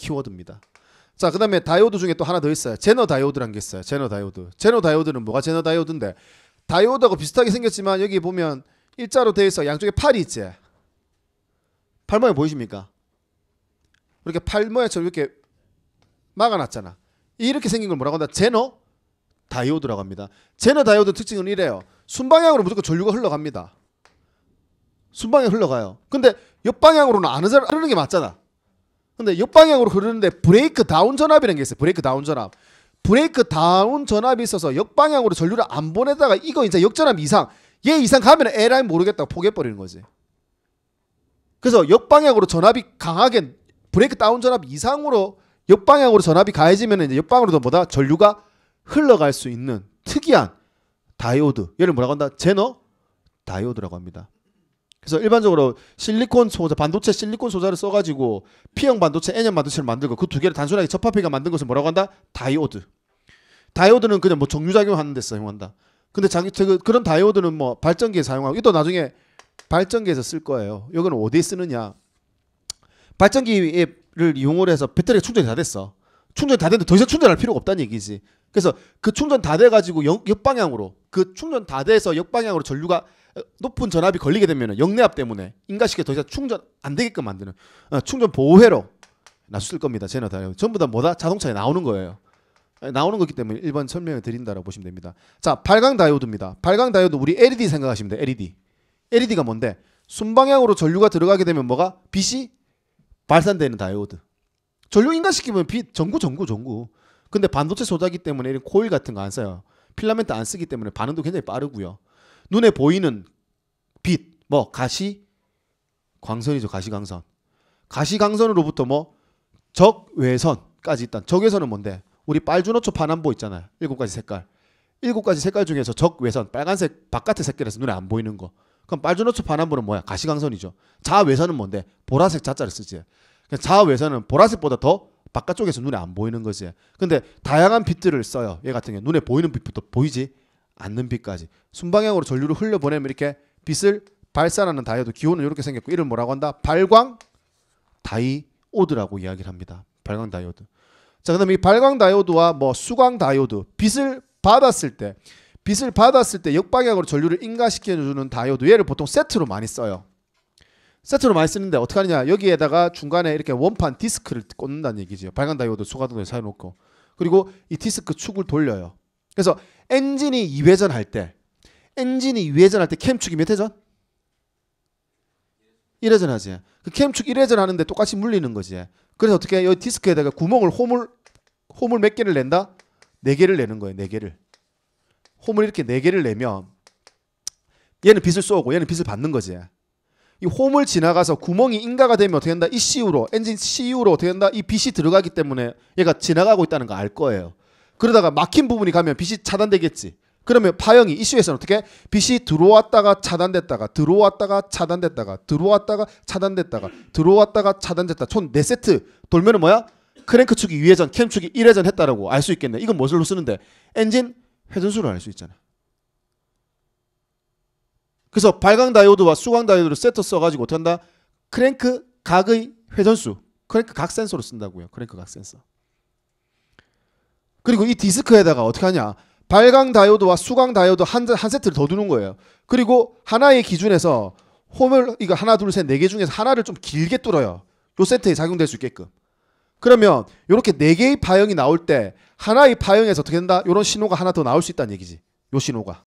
키워드입니다. 자, 그다음에 다이오드 중에 또 하나 더 있어요. 제너 다이오드란 게 있어요. 제너 다이오드. 제너 다이오드는 뭐가 제너 다이오드인데 다이오드하고 비슷하게 생겼지만 여기 보면 일자로 돼 있어. 양쪽에 팔이 있지. 팔모양 보이십니까? 이렇게 팔모양처럼 이렇게 막아놨잖아. 이렇게 생긴 걸 뭐라고 한다? 제너 다이오드라고 합니다. 제너 다이오드 특징은 이래요. 순방향으로 무조건 전류가 흘러갑니다. 순방향 흘러가요. 근데 옆방향으로는 안 흐르는 게 맞잖아. 근데 역방향으로 흐르는데 브레이크 다운 전압이라는 게 있어요. 브레이크 다운 전압. 브레이크 다운 전압이 있어서 역방향으로 전류를 안 보내다가 이거 이제 역전압 이상 얘 이상 가면 에라인 모르겠다고 포기해버리는 거지. 그래서 역방향으로 전압이 강하게 브레이크 다운 전압 이상으로 역방향으로 전압이 가해지면 이제 역방으로도 향 뭐다 전류가 흘러갈 수 있는 특이한 다이오드 얘를 뭐라고 한다? 제너 다이오드라고 합니다. 그래서 일반적으로 실리콘 소자, 반도체 실리콘 소자를 써가지고 P형 반도체, N형 반도체를 만들고 그 두 개를 단순하게 접합해가 만든 것을 뭐라고 한다? 다이오드. 다이오드는 그냥 뭐정유작용 하는 데 사용한다. 근데 자기 그, 그런 다이오드는 뭐 발전기에 사용하고 이또 나중에 발전기에서 쓸 거예요. 이거는 어디에 쓰느냐? 발전기를 이용을 해서 배터리가 충전이 다 됐어. 충전이 다 됐는데 더 이상 충전할 필요가 없다는 얘기지. 그래서 그 충전 다 돼가지고 역, 방향으로그 충전 다 돼서 역방향으로 전류가 높은 전압이 걸리게 되면 역내압 때문에 인가시계 더 이상 충전 안 되게끔 만드는 어, 충전 보호회로 놔쓸 겁니다. 제너다 전부 다 뭐다 자동차에 나오는 거예요. 예, 나오는 거기 때문에 일반 설명을 드린다라고 보시면 됩니다. 자, 발광 다이오드입니다. 발광 다이오드 우리 LED 생각하시면 돼요. LED. LED가 뭔데? 순방향으로 전류가 들어가게 되면 뭐가 빛이 발산되는 다이오드. 전류 인가시키면 빛 전구 전구 전구. 근데 반도체 소자기 때문에 이런 코일 같은 거 안 써요. 필라멘트 안 쓰기 때문에 반응도 굉장히 빠르고요. 눈에 보이는 빛, 뭐 가시 광선이죠. 가시광선. 가시광선으로부터 뭐 적외선까지 일단 적외선은 뭔데? 우리 빨주노초 파남보 있잖아요. 일곱 가지 색깔. 일곱 가지 색깔 중에서 적외선, 빨간색 바깥의 색깔에서 눈에 안 보이는 거. 그럼 빨주노초 파남보는 뭐야? 가시광선이죠. 자외선은 뭔데? 보라색 자자를 쓰지. 그러니까 자외선은 보라색보다 더 바깥쪽에서 눈에 안 보이는 거지. 근데 다양한 빛들을 써요. 얘 같은 경우 눈에 보이는 빛부터 보이지. 않는 빛까지 순방향으로 전류를 흘려보내면 이렇게 빛을 발산하는 다이오드 기호는 이렇게 생겼고 이를 뭐라고 한다? 발광 다이오드라고 이야기를 합니다. 발광 다이오드. 자, 그다음에 이 발광 다이오드와 뭐 수광 다이오드 빛을 받았을 때 빛을 받았을 때 역방향으로 전류를 인가시켜 주는 다이오드 얘를 보통 세트로 많이 써요. 세트로 많이 쓰는데 어떻게 하느냐? 여기에다가 중간에 이렇게 원판 디스크를 꽂는다는 얘기죠 발광 다이오드 소가등을 사용놓고 그리고 이 디스크 축을 돌려요. 그래서 엔진이 2회전 할 때 엔진이 2회전 할 때 캠축이 몇 회전? 1회전 하지. 그 캠축 1회전 하는데 똑같이 물리는 거지. 그래서 어떻게 여기 디스크에다가 구멍을 홈을 호물 몇 개를 낸다? 4 개를 내는 거예요. 4 개를. 홈을 이렇게 4 개를 내면 얘는 빛을 쏘고 얘는 빛을 받는 거지. 이 홈을 지나가서 구멍이 인가가 되면 어떻게 된다? 이 CU로 엔진 CU로 어떻게 된다? 이 빛이 들어가기 때문에 얘가 지나가고 있다는 거 알 거예요. 그러다가 막힌 부분이 가면 빛이 차단되겠지. 그러면 파형이 이슈에서는 어떻게 빛이 들어왔다가 차단됐다가 들어왔다가 차단됐다가 들어왔다가 차단됐다가 들어왔다가 차단됐다 총 4세트 돌면은 뭐야? 크랭크 축이 2회전 캠 축이 1회전 했다라고 알 수 있겠네 이건 무엇으로 쓰는데 엔진 회전수를 알 수 있잖아 그래서 발광 다이오드와 수광 다이오드를 세터 써가지고 어떻게 한다? 크랭크 각의 회전수 크랭크 각 센서로 쓴다고요 크랭크 각 센서 그리고 이 디스크에다가 어떻게 하냐? 발광 다이오드와 수광 다이오드 한, 한 세트를 더 두는 거예요. 그리고 하나의 기준에서 홈을 이거 하나 둘 셋 네 개 중에서 하나를 좀 길게 뚫어요. 요 세트에 작용될 수 있게끔. 그러면 요렇게네 개의 파형이 나올 때 하나의 파형에서 어떻게 된다? 요런 신호가 하나 더 나올 수 있다는 얘기지. 요 신호가.